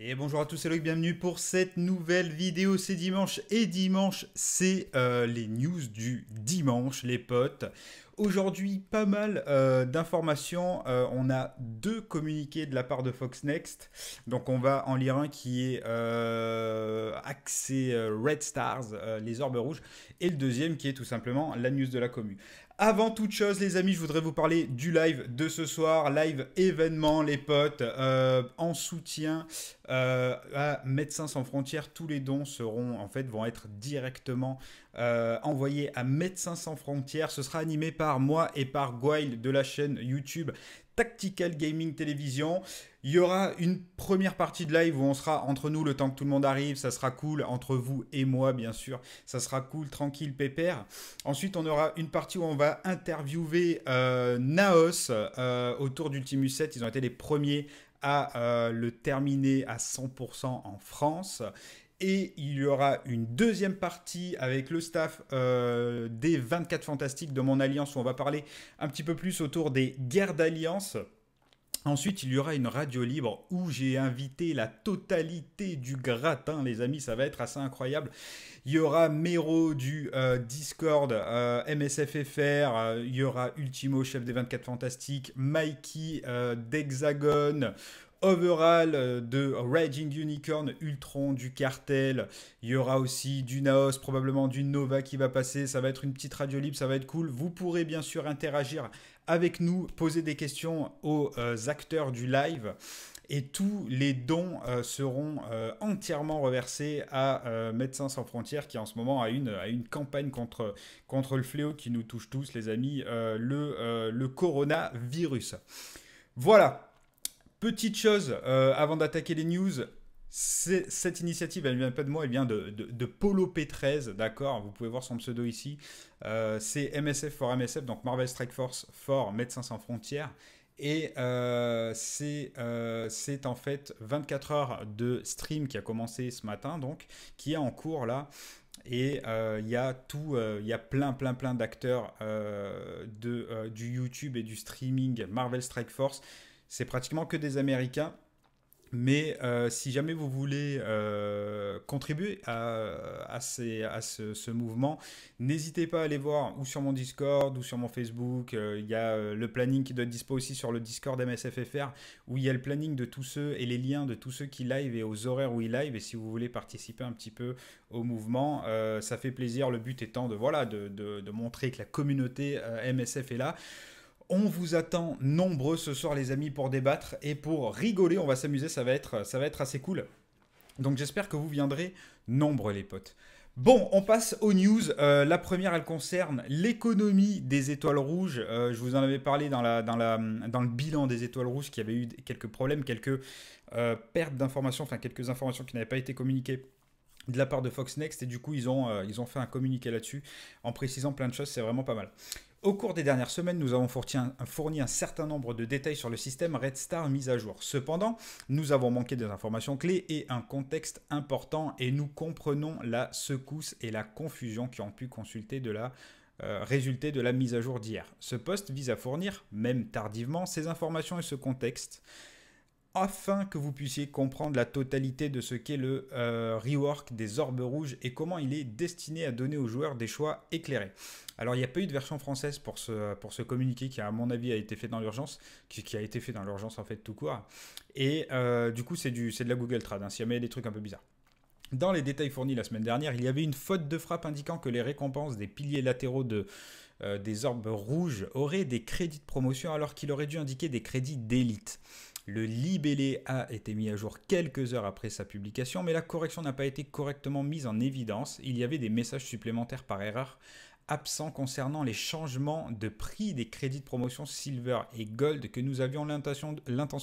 Et bonjour à tous, c'est Loïc, bienvenue pour cette nouvelle vidéo. C'est dimanche et dimanche, c'est euh, les news du dimanche, les potes. Aujourd'hui, pas mal euh, d'informations. Euh, on a deux communiqués de la part de Fox Next. Donc, on va en lire un qui est axé Red Stars, les orbes rouges, et le deuxième qui est tout simplement la news de la commu. Avant toute chose, les amis, je voudrais vous parler du live de ce soir, live événement, les potes, euh, en soutien euh, à Médecins sans frontières. Tous les dons seront, en fait, vont être directement euh, envoyés à Médecins sans frontières. Ce sera animé par moi et par Guile de la chaîne YouTube Tactical Gaming Télévision. Il y aura une première partie de live où on sera entre nous le temps que tout le monde arrive, ça sera cool, entre vous et moi bien sûr, ça sera cool, tranquille, pépère. Ensuite on aura une partie où on va interviewer euh, Naos euh, autour d'Ultimus 7, ils ont été les premiers à euh, le terminer à 100% en France. Et il y aura une deuxième partie avec le staff euh, des 24 Fantastiques de mon alliance où on va parler un petit peu plus autour des guerres d'alliance. Ensuite, il y aura une radio libre où j'ai invité la totalité du gratin, les amis, ça va être assez incroyable. Il y aura Mero du euh, Discord, euh, MSFFR, il y aura Ultimo, chef des 24 Fantastiques, Mikey d'Hexagone, overall euh, de Raging Unicorn, Ultron, du cartel. Il y aura aussi du Naos, probablement du Nova qui va passer. Ça va être une petite radio libre, ça va être cool. Vous pourrez bien sûr interagir avec nous, poser des questions aux euh, acteurs du live et tous les dons euh, seront entièrement reversés à Médecins sans frontières qui en ce moment a une, une campagne contre, contre le fléau qui nous touche tous les amis, le, le coronavirus. Voilà, Petite chose, euh, avant d'attaquer les news, cette initiative, elle vient pas de moi, elle vient de, Polo P13, d'accord Vous pouvez voir son pseudo ici. Euh, c'est MSF for MSF, donc Marvel Strike Force for Médecins sans frontières. Et euh, c'est en fait 24 heures de stream qui a commencé ce matin, donc, qui est en cours là. Et il y a tout, il y a plein, plein, plein d'acteurs du YouTube et du streaming Marvel Strike Force c'est pratiquement que des Américains. Mais euh, si jamais vous voulez euh, contribuer à, ces, à ce, mouvement, n'hésitez pas à aller voir ou sur mon Discord ou sur mon Facebook. Euh, il y a le planning qui doit être dispo aussi sur le Discord MSFFR où il y a le planning de tous ceux et les liens de tous ceux qui live et aux horaires où ils live. Et si vous voulez participer un petit peu au mouvement, ça fait plaisir. Le but étant de, voilà, de montrer que la communauté MSF est là. On vous attend nombreux ce soir, les amis, pour débattre et pour rigoler. On va s'amuser, ça va être, ça va être assez cool. Donc j'espère que vous viendrez nombreux, les potes. Bon, on passe aux news. Euh, la première, elle concerne l'économie des étoiles rouges. Euh, je vous en avais parlé dans, la, dans, la, dans le bilan des étoiles rouges qui avait eu quelques problèmes, quelques euh, pertes d'informations, enfin quelques informations qui n'avaient pas été communiquées de la part de Fox Next et du coup ils ont, ils ont fait un communiqué là-dessus en précisant plein de choses, c'est vraiment pas mal. Au cours des dernières semaines, nous avons fourni un, certain nombre de détails sur le système Red Star mis à jour. Cependant, nous avons manqué des informations clés et un contexte important et nous comprenons la secousse et la confusion qui ont pu consulter de la euh, résultat de la mise à jour d'hier. Ce poste vise à fournir, même tardivement, ces informations et ce contexte afin que vous puissiez comprendre la totalité de ce qu'est le euh, rework des orbes rouges et comment il est destiné à donner aux joueurs des choix éclairés. Alors il n'y a pas eu de version française pour ce, pour ce communiqué qui à mon avis a été fait dans l'urgence, qui, a été fait dans l'urgence en fait tout court. Et euh, du coup c'est de la Google Trad, hein, s'il y avait des trucs un peu bizarres. Dans les détails fournis la semaine dernière, il y avait une faute de frappe indiquant que les récompenses des piliers latéraux de, euh, des orbes rouges auraient des crédits de promotion alors qu'il aurait dû indiquer des crédits d'élite. Le libellé a été mis à jour quelques heures après sa publication, mais la correction n'a pas été correctement mise en évidence. Il y avait des messages supplémentaires par erreur absents concernant les changements de prix des crédits de promotion Silver et Gold que nous avions l'intention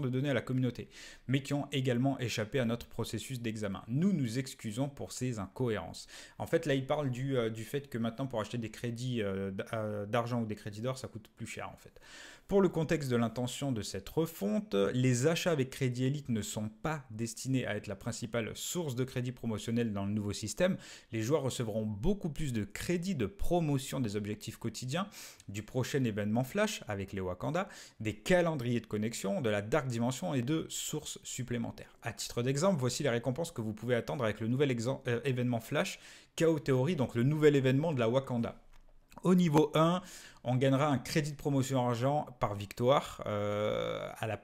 de donner à la communauté, mais qui ont également échappé à notre processus d'examen. Nous nous excusons pour ces incohérences. En fait, là, il parle du, euh, fait que maintenant, pour acheter des crédits euh, euh, d'argent ou des crédits d'or, ça coûte plus cher, en fait. Pour le contexte de l'intention de cette refonte, les achats avec Crédit Elite ne sont pas destinés à être la principale source de crédit promotionnel dans le nouveau système. Les joueurs recevront beaucoup plus de crédits de promotion des objectifs quotidiens, du prochain événement Flash avec les Wakanda, des calendriers de connexion, de la Dark Dimension et de sources supplémentaires. À titre d'exemple, voici les récompenses que vous pouvez attendre avec le nouvel euh, événement Flash, Chaos Theory, donc le nouvel événement de la Wakanda au niveau 1, on gagnera un crédit de promotion d'argent par victoire. Euh, à la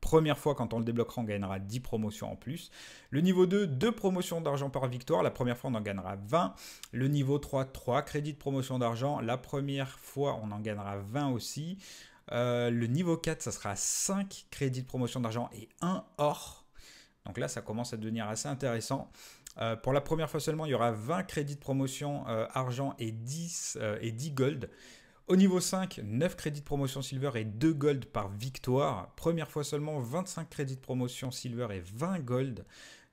première fois, quand on le débloquera, on gagnera 10 promotions en plus. Le niveau 2, 2 promotions d'argent par victoire. La première fois, on en gagnera 20. Le niveau 3, 3 crédits de promotion d'argent. La première fois, on en gagnera 20 aussi. Euh, le niveau 4, ça sera 5 crédits de promotion d'argent et 1 or. Donc là, ça commence à devenir assez intéressant. Euh, pour la première fois seulement, il y aura 20 crédits de promotion euh, argent et 10, euh, et 10 gold. Au niveau 5, 9 crédits de promotion silver et 2 gold par victoire. Première fois seulement, 25 crédits de promotion silver et 20 gold.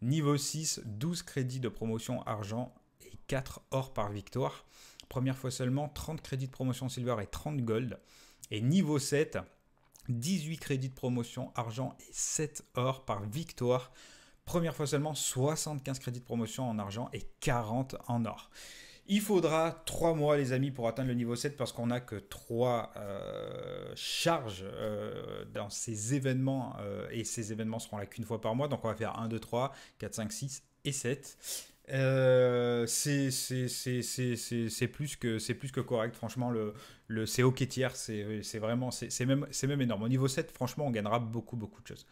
Niveau 6, 12 crédits de promotion argent et 4 or par victoire. Première fois seulement, 30 crédits de promotion silver et 30 gold. Et niveau 7, 18 crédits de promotion argent et 7 or par victoire. Première fois seulement, 75 crédits de promotion en argent et 40 en or. Il faudra 3 mois, les amis, pour atteindre le niveau 7 parce qu'on n'a que 3 euh, charges euh, dans ces événements euh, et ces événements seront là qu'une fois par mois. Donc on va faire 1, 2, 3, 4, 5, 6 et 7. Euh, c'est plus que c'est plus que correct franchement le, le c'est ok tiers c'est vraiment c'est même c'est même énorme au niveau 7 franchement on gagnera beaucoup beaucoup de choses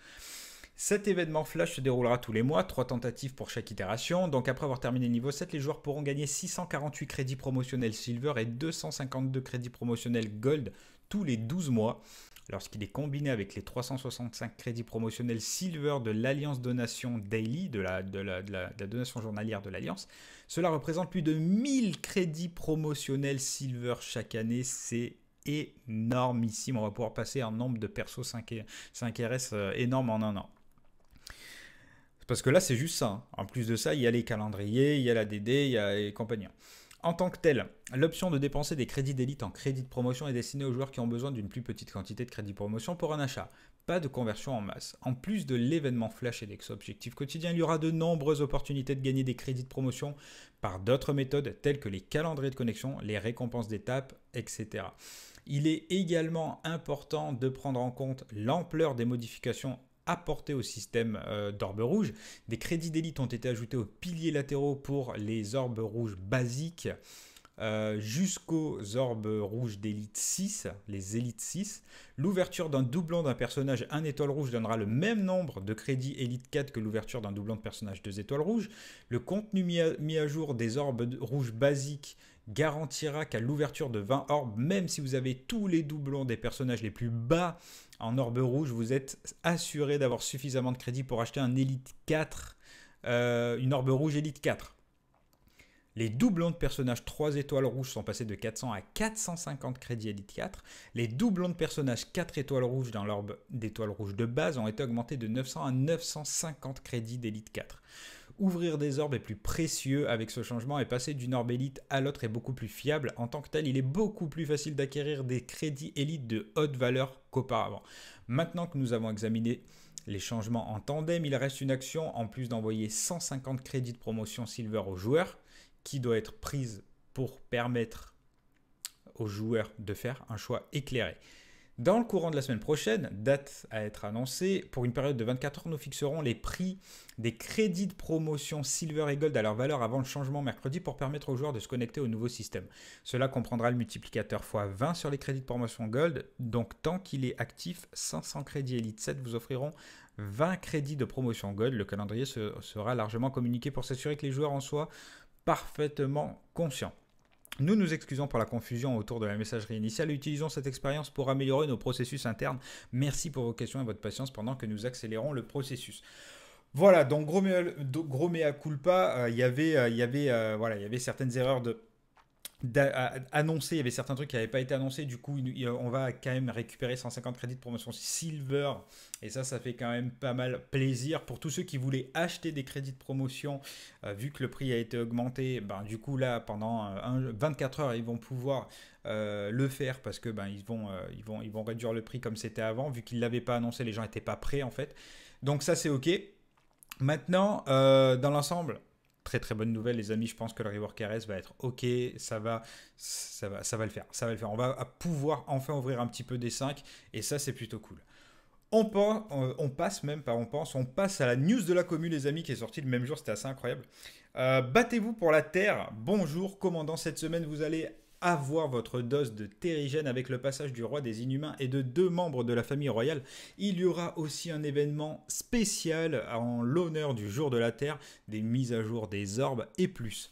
cet événement flash se déroulera tous les mois, Trois tentatives pour chaque itération. Donc après avoir terminé le niveau 7, les joueurs pourront gagner 648 crédits promotionnels silver et 252 crédits promotionnels gold tous les 12 mois. Lorsqu'il est combiné avec les 365 crédits promotionnels silver de l'Alliance Donation Daily, de la, donation journalière de l'Alliance, cela représente plus de 1000 crédits promotionnels silver chaque année. C'est énormissime. On va pouvoir passer un nombre de persos 5, 5 RS énorme en un an. Parce que là, c'est juste ça. Hein. En plus de ça, il y a les calendriers, il y a la DD, il y a les compagnons. En tant que tel, l'option de dépenser des crédits d'élite en crédits de promotion est destinée aux joueurs qui ont besoin d'une plus petite quantité de crédits de promotion pour un achat. Pas de conversion en masse. En plus de l'événement flash et d'ex-objectifs quotidiens, il y aura de nombreuses opportunités de gagner des crédits de promotion par d'autres méthodes telles que les calendriers de connexion, les récompenses d'étapes, etc. Il est également important de prendre en compte l'ampleur des modifications apporté au système euh, d'orbe d'orbes rouges. Des crédits d'élite ont été ajoutés aux piliers latéraux pour les orbes rouges basiques. Euh, jusqu'aux orbes rouges d'élite 6, les élites 6. L'ouverture d'un doublon d'un personnage 1 étoile rouge donnera le même nombre de crédits élite 4 que l'ouverture d'un doublon de personnage 2 étoiles rouges. Le contenu mis à jour des orbes rouges basiques garantira qu'à l'ouverture de 20 orbes, même si vous avez tous les doublons des personnages les plus bas en orbe rouge, vous êtes assuré d'avoir suffisamment de crédit pour acheter un élite 4, euh, une orbe rouge élite 4. Les doublons de personnages 3 étoiles rouges sont passés de 400 à 450 crédits élite 4. Les doublons de personnages 4 étoiles rouges dans l'orbe d'étoiles rouges de base ont été augmentés de 900 à 950 crédits d'élite 4. Ouvrir des orbes est plus précieux avec ce changement et passer d'une orbe élite à l'autre est beaucoup plus fiable. En tant que tel, il est beaucoup plus facile d'acquérir des crédits élites de haute valeur qu'auparavant. Maintenant que nous avons examiné les changements en tandem, il reste une action en plus d'envoyer 150 crédits de promotion silver aux joueurs qui doit être prise pour permettre aux joueurs de faire un choix éclairé. Dans le courant de la semaine prochaine, date à être annoncée, pour une période de 24 heures, nous fixerons les prix des crédits de promotion Silver et Gold à leur valeur avant le changement mercredi pour permettre aux joueurs de se connecter au nouveau système. Cela comprendra le multiplicateur x20 sur les crédits de promotion Gold, donc tant qu'il est actif, 500 crédits Elite 7 vous offriront 20 crédits de promotion Gold. Le calendrier sera largement communiqué pour s'assurer que les joueurs en soient parfaitement conscients. Nous nous excusons pour la confusion autour de la messagerie initiale. Utilisons cette expérience pour améliorer nos processus internes. Merci pour vos questions et votre patience pendant que nous accélérons le processus. Voilà, donc gros, mea, culpa, euh, y avait, euh, y avait, euh, voilà, il y avait certaines erreurs de, annoncé, il y avait certains trucs qui n'avaient pas été annoncés, du coup on va quand même récupérer 150 crédits de promotion Silver, et ça ça fait quand même pas mal plaisir pour tous ceux qui voulaient acheter des crédits de promotion, euh, vu que le prix a été augmenté, ben, du coup là pendant 24 euh, heures ils vont pouvoir euh, le faire parce que ben, ils, vont, ils, vont, ils vont réduire le prix comme c'était avant, vu qu'ils ne l'avaient pas annoncé, les gens n'étaient pas prêts en fait, donc ça c'est ok. Maintenant, dans l'ensemble, très très bonne nouvelle les amis, je pense que le rework RS va être ok, ça va, ça va, ça va le faire, ça va le faire. On va pouvoir enfin ouvrir un petit peu des 5 et ça c'est plutôt cool. Euh, on, passe même pas, on pense, on passe à la news de la commune les amis qui est sortie le même jour, c'était assez incroyable. Euh, battez-vous pour la Terre, bonjour commandant, cette semaine vous allez avoir votre dose de Terrigène avec le passage du roi des Inhumains et de deux membres de la famille royale. Il y aura aussi un événement spécial en l'honneur du jour de la Terre, des mises à jour des orbes et plus.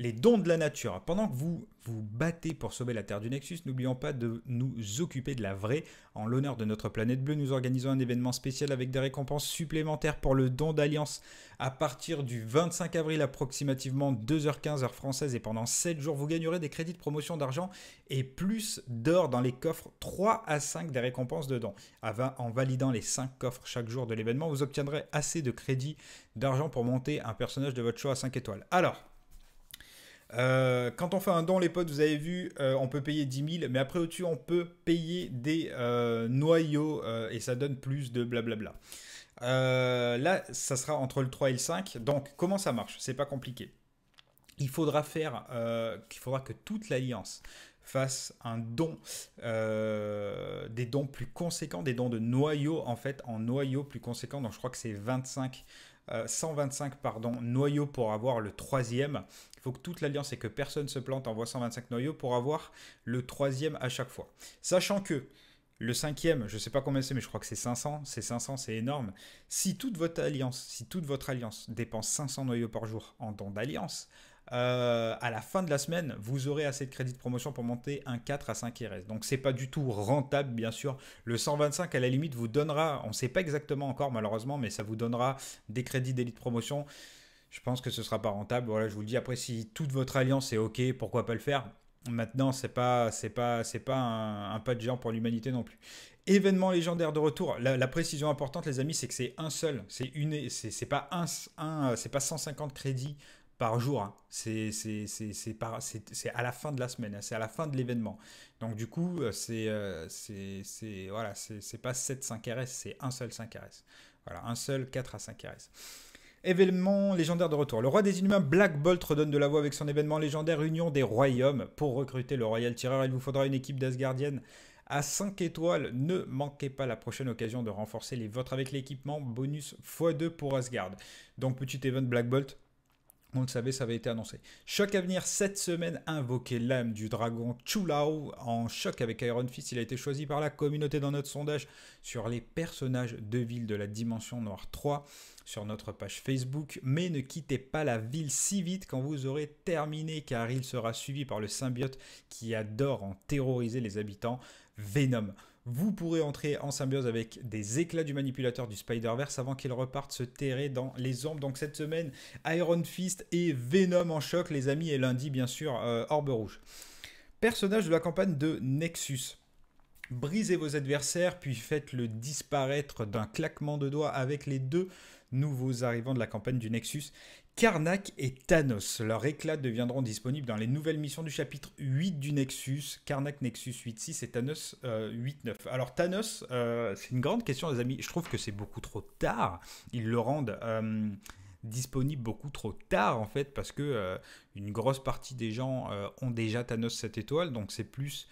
Les dons de la nature. Pendant que vous battez pour sauver la Terre du Nexus, n'oublions pas de nous occuper de la vraie. En l'honneur de notre planète bleue, nous organisons un événement spécial avec des récompenses supplémentaires pour le don d'alliance à partir du 25 avril approximativement 2h15 heure française et pendant 7 jours, vous gagnerez des crédits de promotion d'argent et plus d'or dans les coffres 3 à 5 des récompenses de don. Ah ben, en validant les 5 coffres chaque jour de l'événement, vous obtiendrez assez de crédits d'argent pour monter un personnage de votre choix à 5 étoiles. Alors, euh, quand on fait un don, les potes, vous avez vu, euh, on peut payer 10 000, mais après au-dessus, on peut payer des euh, noyaux et ça donne plus de blablabla. là, ça sera entre le 3 et le 5. Donc, comment ça marche C'est pas compliqué. Il faudra faire, qu'il faudra que toute l'alliance fasse un don, des dons plus conséquents, des dons de noyaux en fait, en noyaux plus conséquents. Donc je crois que c'est 25, 125 pardon, noyaux pour avoir le troisième. Il faut que toute l'alliance et que personne se plante envoie 125 noyaux pour avoir le troisième à chaque fois. Sachant que le cinquième, je ne sais pas combien c'est, mais je crois que c'est 500. C'est 500, c'est énorme. Si toute votre alliance, si toute votre alliance dépense 500 noyaux par jour en don d'alliance, euh, à la fin de la semaine, vous aurez assez de crédits de promotion pour monter un 4 à 5 RS. Donc c'est pas du tout rentable, bien sûr. Le 125 à la limite vous donnera, on ne sait pas exactement encore malheureusement, mais ça vous donnera des crédits d'élite promotion je pense que ce sera pas rentable. Voilà, je vous le dis. Après, si toute votre alliance est OK, pourquoi pas le faire Maintenant, c'est pas, c'est pas, c'est pas un, pas de géant pour l'humanité non plus. Événement légendaire de retour. La, précision importante, les amis, c'est que c'est un seul. C'est une, c'est pas un, c'est pas 150 crédits par jour. Hein. C'est à la fin de la semaine, hein. c'est à la fin de l'événement. Donc du coup, euh, euh, c'est c'est voilà, c'est pas 7 5 RS, c'est un seul 5 RS. Voilà, un seul 4 à 5 RS. Événement légendaire de retour. Le roi des Inhumains Black Bolt redonne de la voix avec son événement légendaire Union des Royaumes. Pour recruter le Royal Tireur, il vous faudra une équipe d'Asgardienne à 5 étoiles. Ne manquez pas la prochaine occasion de renforcer les vôtres avec l'équipement bonus x2 pour Asgard. Donc petit event Black Bolt, on le savait, ça avait été annoncé. Choc à venir cette semaine, invoquer l'âme du dragon Chulao en choc avec Iron Fist. Il a été choisi par la communauté dans notre sondage sur les personnages de ville de la dimension noire 3 sur notre page Facebook. Mais ne quittez pas la ville si vite quand vous aurez terminé car il sera suivi par le symbiote qui adore en terroriser les habitants, Venom. Vous pourrez entrer en symbiose avec des éclats du manipulateur du Spider-Verse avant qu'il reparte se terrer dans les ombres. Donc cette semaine, Iron Fist et Venom en choc, les amis, et lundi, bien sûr, euh, Orbe Rouge. Personnage de la campagne de Nexus. Brisez vos adversaires, puis faites-le disparaître d'un claquement de doigts avec les deux nouveaux arrivants de la campagne du Nexus Karnak et Thanos. Leurs éclats deviendront disponibles dans les nouvelles missions du chapitre 8 du Nexus. Karnak Nexus 6 et Thanos 8.9. Euh, Alors Thanos, euh, c'est une grande question les amis. Je trouve que c'est beaucoup trop tard. Ils le rendent euh, disponible beaucoup trop tard en fait parce que une grosse partie des gens ont déjà Thanos cette étoile. Donc c'est plus...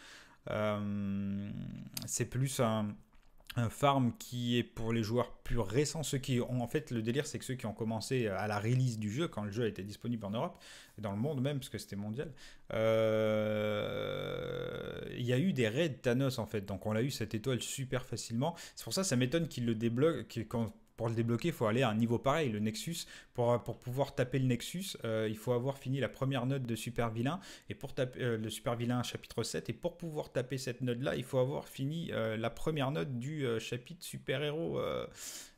c'est plus un un farm qui est pour les joueurs plus récents, ceux qui ont en fait le délire, c'est que ceux qui ont commencé euh, à la release du jeu, quand le jeu a été disponible en Europe, dans le monde même, parce que c'était mondial, euh, il y a eu des raids Thanos en fait, donc on a eu cette étoile super facilement. C'est pour ça que ça m'étonne qu'il le débloque, que quand pour le débloquer, il faut aller à un niveau pareil, le Nexus. Pour, pouvoir taper le Nexus, euh, il faut avoir fini la première note de Super Vilain, et pour taper euh, le Super Vilain chapitre 7, et pour pouvoir taper cette note-là, il faut avoir fini euh, la première note du chapitre Super Héros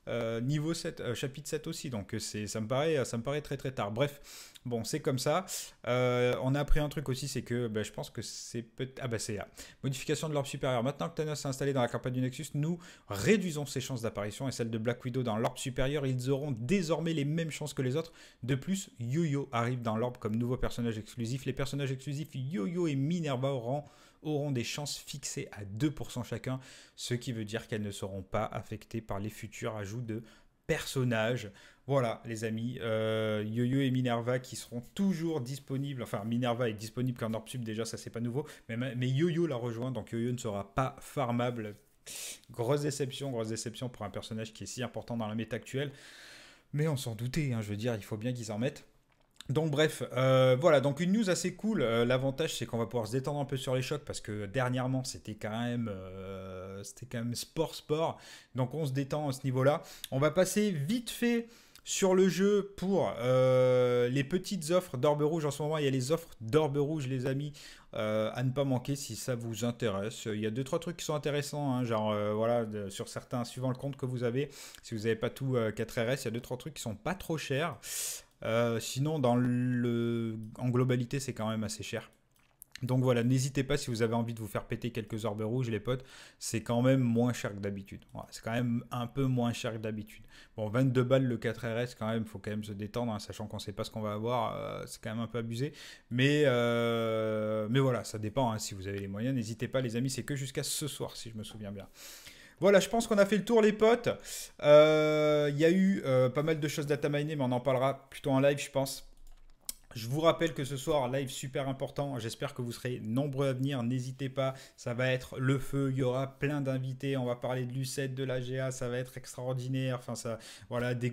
euh, niveau 7, euh, chapitre 7 aussi. Donc euh, ça, me paraît, ça me paraît très très tard. Bref, bon, c'est comme ça. on a appris un truc aussi, c'est que ben, je pense que c'est peut-être. Ah bah c'est là. Modification de l'orbe supérieur. Maintenant que Thanos s'est installé dans la campagne du Nexus, nous réduisons ses chances d'apparition et celles de Black Widow dans l'orbe supérieur. Ils auront désormais les mêmes chances que les autres. De plus, Yo-Yo arrive dans l'orbe comme nouveau personnage exclusif. Les personnages exclusifs Yo-Yo et Minerva auront auront des chances fixées à 2% chacun, ce qui veut dire qu'elles ne seront pas affectées par les futurs ajouts de personnages. Voilà, les amis, euh, Yoyo yo et Minerva qui seront toujours disponibles. Enfin, Minerva est disponible qu'en Orbsub, déjà, ça c'est pas nouveau. Mais, mais la rejoint, donc Yoyo ne sera pas farmable. Grosse déception, grosse déception pour un personnage qui est si important dans la méta actuelle. Mais on s'en doutait, hein, je veux dire, il faut bien qu'ils en mettent. Donc bref, euh, voilà, donc une news assez cool. Euh, l'avantage c'est qu'on va pouvoir se détendre un peu sur les chocs parce que dernièrement c'était quand même euh, c'était quand même sport sport. Donc on se détend à ce niveau-là. On va passer vite fait sur le jeu pour les petites offres d'orbe rouge. En ce moment, il y a les offres d'orbe rouge les amis à ne pas manquer si ça vous intéresse. Il y a deux trois trucs qui sont intéressants hein. genre voilà, sur certains suivant le compte que vous avez, si vous n'avez pas tout 4RS, il y a deux trois trucs qui sont pas trop chers. Euh, sinon, dans le... en globalité, c'est quand même assez cher. Donc voilà, n'hésitez pas si vous avez envie de vous faire péter quelques orbes rouges, les potes. C'est quand même moins cher que d'habitude. c'est quand même un peu moins cher que d'habitude. Bon, 22 balles le 4RS, quand même, faut quand même se détendre, hein, sachant qu'on ne sait pas ce qu'on va avoir. Euh, c'est quand même un peu abusé. Mais, euh, mais voilà, ça dépend. Hein, si vous avez les moyens, n'hésitez pas, les amis. C'est que jusqu'à ce soir, si je me souviens bien. Voilà, je pense qu'on a fait le tour, les potes. Il euh, y a eu euh, pas mal de choses data mais on en parlera plutôt en live, je pense. Je vous rappelle que ce soir, live super important. J'espère que vous serez nombreux à venir. N'hésitez pas, ça va être le feu. Il y aura plein d'invités. On va parler de Lucette, de la ça va être extraordinaire. Enfin, ça, voilà, des,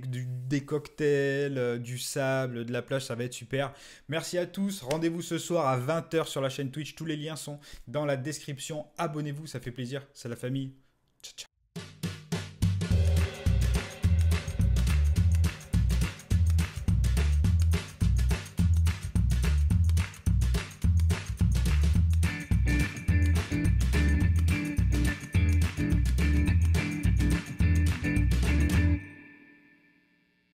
cocktails, euh, du sable, de la plage, ça va être super. Merci à tous. Rendez-vous ce soir à 20h sur la chaîne Twitch. Tous les liens sont dans la description. Abonnez-vous, ça fait plaisir. C'est la famille. Cha-cha.